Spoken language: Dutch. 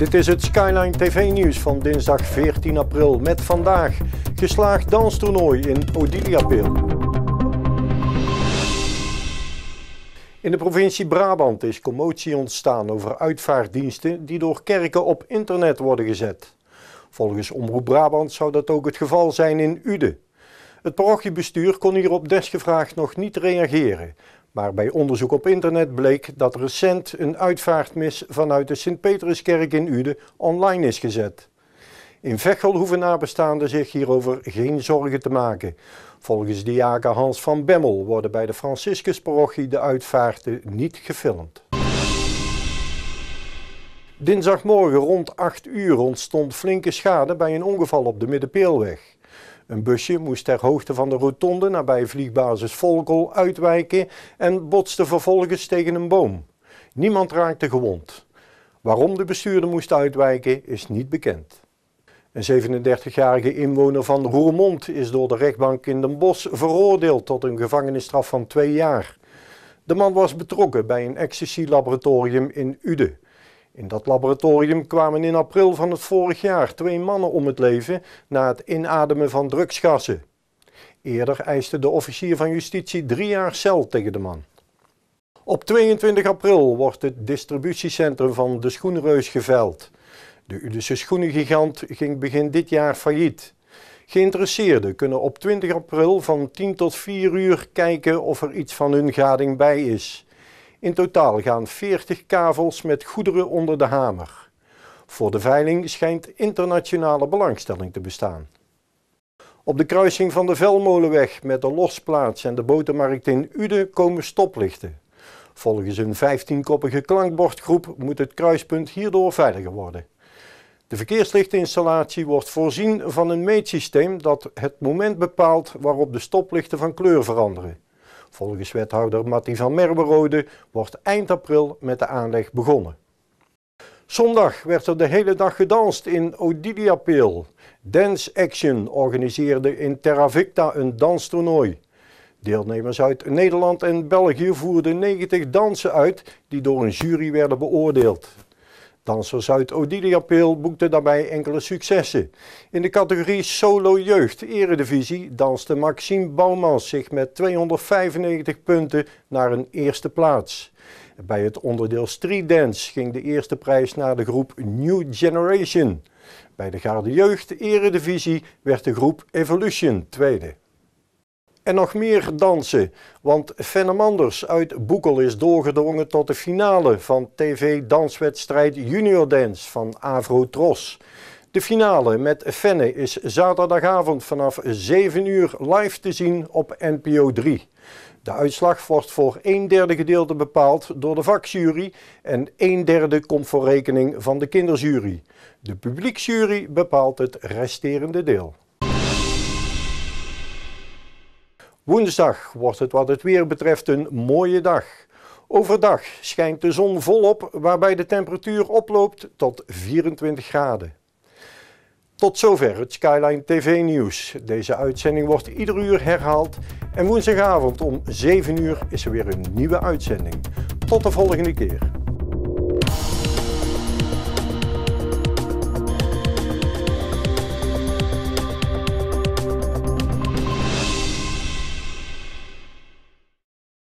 Dit is het Skyline TV nieuws van dinsdag 14 april met vandaag geslaagd danstoernooi in Odiliapil. In de provincie Brabant is commotie ontstaan over uitvaarddiensten die door kerken op internet worden gezet. Volgens Omroep Brabant zou dat ook het geval zijn in Uden. Het parochiebestuur kon hierop desgevraagd nog niet reageren, maar bij onderzoek op internet bleek dat recent een uitvaartmis vanuit de Sint-Petruskerk in Uden online is gezet. In Vechel hoeven nabestaanden zich hierover geen zorgen te maken. Volgens diaken Hans van Bemmel worden bij de Franciscusparochie de uitvaarten niet gefilmd. Dinsdagmorgen rond 8 uur ontstond flinke schade bij een ongeval op de Middenpeelweg. Een busje moest ter hoogte van de rotonde nabij vliegbasis Volkel uitwijken en botste vervolgens tegen een boom. Niemand raakte gewond. Waarom de bestuurder moest uitwijken is niet bekend. Een 37-jarige inwoner van Roermond is door de rechtbank in Den Bosch veroordeeld tot een gevangenisstraf van twee jaar. De man was betrokken bij een ecstasy-laboratorium in Ude. In dat laboratorium kwamen in april van het vorig jaar twee mannen om het leven na het inademen van drugsgassen. Eerder eiste de officier van justitie drie jaar cel tegen de man. Op 22 april wordt het distributiecentrum van de Schoenreus geveld. De Udische schoenengigant ging begin dit jaar failliet. Geïnteresseerden kunnen op 20 april van 10 tot 4 uur kijken of er iets van hun gading bij is. In totaal gaan 40 kavels met goederen onder de hamer. Voor de veiling schijnt internationale belangstelling te bestaan. Op de kruising van de Velmolenweg met de Losplaats en de Botermarkt in Uden komen stoplichten. Volgens een 15-koppige klankbordgroep moet het kruispunt hierdoor veiliger worden. De verkeerslichtinstallatie wordt voorzien van een meetsysteem dat het moment bepaalt waarop de stoplichten van kleur veranderen. Volgens wethouder Mattie van Merberode wordt eind april met de aanleg begonnen. Zondag werd er de hele dag gedanst in Odiliapeel. Dance Action organiseerde in Terra Victa een danstoernooi. Deelnemers uit Nederland en België voerden 90 dansen uit die door een jury werden beoordeeld. Dansers uit Odiliapeel boekte daarbij enkele successen. In de categorie Solo Jeugd Eredivisie danste Maxime Balmans zich met 295 punten naar een eerste plaats. Bij het onderdeel Street Dance ging de eerste prijs naar de groep New Generation. Bij de Garde Jeugd Eredivisie werd de groep Evolution tweede. En nog meer dansen, want Fenne Manders uit Boekel is doorgedrongen tot de finale van TV-danswedstrijd Junior Dance van Avro Tros. De finale met Fenne is zaterdagavond vanaf 7 uur live te zien op NPO 3. De uitslag wordt voor een derde gedeelte bepaald door de vakjury en een derde komt voor rekening van de kinderjury. De publieksjury bepaalt het resterende deel. Woensdag wordt het wat het weer betreft een mooie dag. Overdag schijnt de zon volop, waarbij de temperatuur oploopt tot 24 graden. Tot zover het Skyline TV nieuws. Deze uitzending wordt ieder uur herhaald en woensdagavond om 7 uur is er weer een nieuwe uitzending. Tot de volgende keer.